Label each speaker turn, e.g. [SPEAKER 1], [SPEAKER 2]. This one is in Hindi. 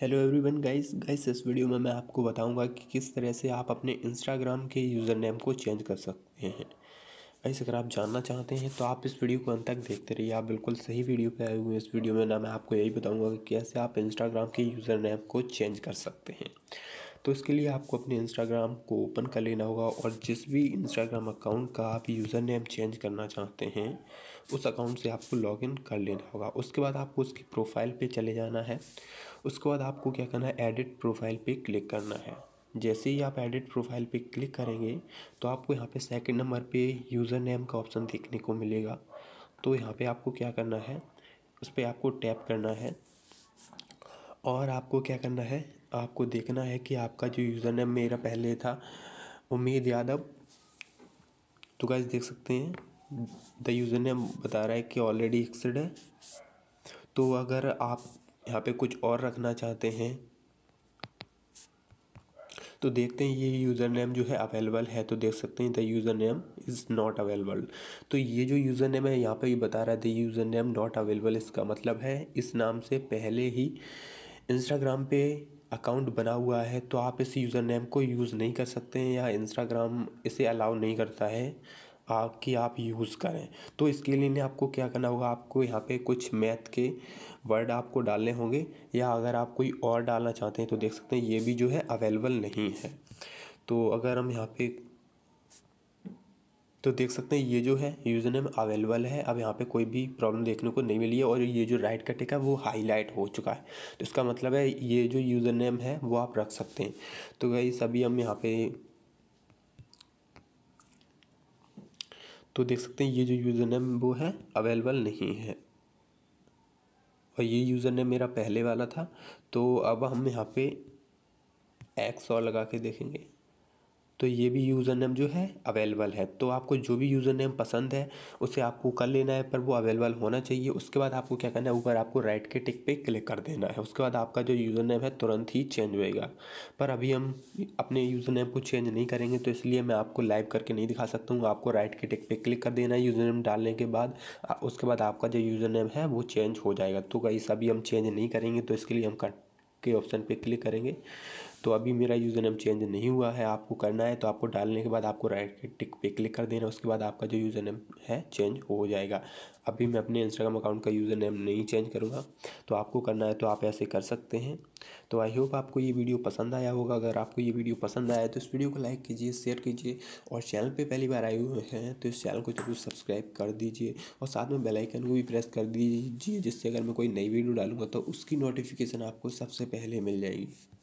[SPEAKER 1] हेलो एवरीवन गाइस गाइस इस वीडियो में मैं आपको बताऊंगा कि किस तरह से आप अपने इंस्टाग्राम के यूज़र नेम को चेंज कर सकते हैं गाइस अगर आप जानना चाहते हैं तो आप इस वीडियो को अंत तक देखते रहिए आप बिल्कुल सही वीडियो पे आए हुए हैं इस वीडियो में ना मैं आपको यही बताऊँगा कि कैसे आप इंस्टाग्राम के यूज़र नेम को चेंज कर सकते हैं तो इसके लिए आपको अपने इंस्टाग्राम को ओपन कर लेना होगा और जिस भी इंस्टाग्राम अकाउंट का आप यूज़र नेम चेंज करना चाहते हैं उस अकाउंट से आपको लॉगिन कर लेना होगा उसके बाद आपको उसकी प्रोफाइल पे चले जाना है उसके बाद आपको क्या करना है एडिट प्रोफाइल पे क्लिक करना है जैसे ही आप एडिट प्रोफाइल पे क्लिक करेंगे तो आपको यहाँ पे सेकंड नंबर पे यूज़र नेम का ऑप्शन देखने को मिलेगा तो यहाँ पे आपको क्या करना है उस पर आपको टैप करना है और आपको क्या करना है आपको देखना है कि आपका जो यूज़र नेम मेरा पहले था उम्मीद यादव तो गाइस देख सकते हैं द यूज़र नेम बता रहा है कि ऑलरेडी एक्सड है तो अगर आप यहाँ पे कुछ और रखना चाहते हैं तो देखते हैं ये यूज़र नेम जो है अवेलेबल है तो देख सकते हैं the username is not available तो ये जो यूज़र नेम है यहाँ पे भी बता रहा है the username not available इसका मतलब है इस नाम से पहले ही इंस्टाग्राम पे अकाउंट बना हुआ है तो आप इस यूज़र नेम को यूज़ नहीं कर सकते हैं या इंस्टाग्राम इसे अलाउ नहीं करता है आप कि आप यूज़ करें तो इसके लिए आपको क्या करना होगा आपको यहाँ पे कुछ मैथ के वर्ड आपको डालने होंगे या अगर आप कोई और डालना चाहते हैं तो देख सकते हैं ये भी जो है अवेलेबल नहीं है तो अगर हम यहाँ पे तो देख सकते हैं ये जो है यूज़र नेम अवेलेबल है अब यहाँ पे कोई भी प्रॉब्लम देखने को नहीं मिली है और ये जो राइट का टिक है वो हाईलाइट हो चुका है तो इसका मतलब है ये जो यूज़र नेम है वो आप रख सकते हैं तो वही सभी हम यहाँ पे तो देख सकते हैं ये जो यूज़र नेम वो है अवेलेबल नहीं है और ये यूज़र नेम मेरा पहले वाला था तो अब हम यहाँ पे एक्स और लगा के देखेंगे तो ये भी यूज़र नेम जो है अवेलेबल है तो आपको जो भी यूज़र नेम पसंद है उसे आपको कर लेना है पर वो अवेलेबल होना चाहिए उसके बाद आपको क्या करना है ऊपर आपको राइट के टिक पे क्लिक कर देना है उसके बाद आपका जो यूज़र नेम है तुरंत ही चेंज होएगा पर अभी हम अपने यूज़र नेम को चेंज नहीं करेंगे तो इसलिए मैं आपको लाइव करके नहीं दिखा सकता हूँ आपको राइट के टिक पे क्लिक कर देना है यूज़र नेम डालने के बाद उसके बाद आपका जो यूज़र नेम है वो चेंज हो जाएगा तो कहीं अभी हम चेंज नहीं करेंगे तो इसके लिए हम कट के ऑप्शन पे क्लिक करेंगे तो अभी मेरा यूज़र नेम चेंज नहीं हुआ है आपको करना है तो आपको डालने के बाद आपको राइट टिक पे क्लिक कर देना उसके बाद आपका जो यूज़र नेम है चेंज हो जाएगा अभी मैं अपने इंस्टाग्राम अकाउंट का यूज़र नेम नहीं चेंज करूँगा तो आपको करना है तो आप ऐसे कर सकते हैं तो आई होप आपको ये वीडियो पसंद आया होगा अगर आपको ये वीडियो पसंद आया तो इस वीडियो को लाइक कीजिए शेयर कीजिए और चैनल पर पहली बार आए हुए हैं तो इस चैनल को जरूर सब्सक्राइब कर दीजिए और साथ में बेलाइकन को भी प्रेस कर दीजिए जिससे अगर मैं कोई नई वीडियो डालूंगा तो उसकी नोटिफिकेशन आपको सबसे पहले मिल जाएगी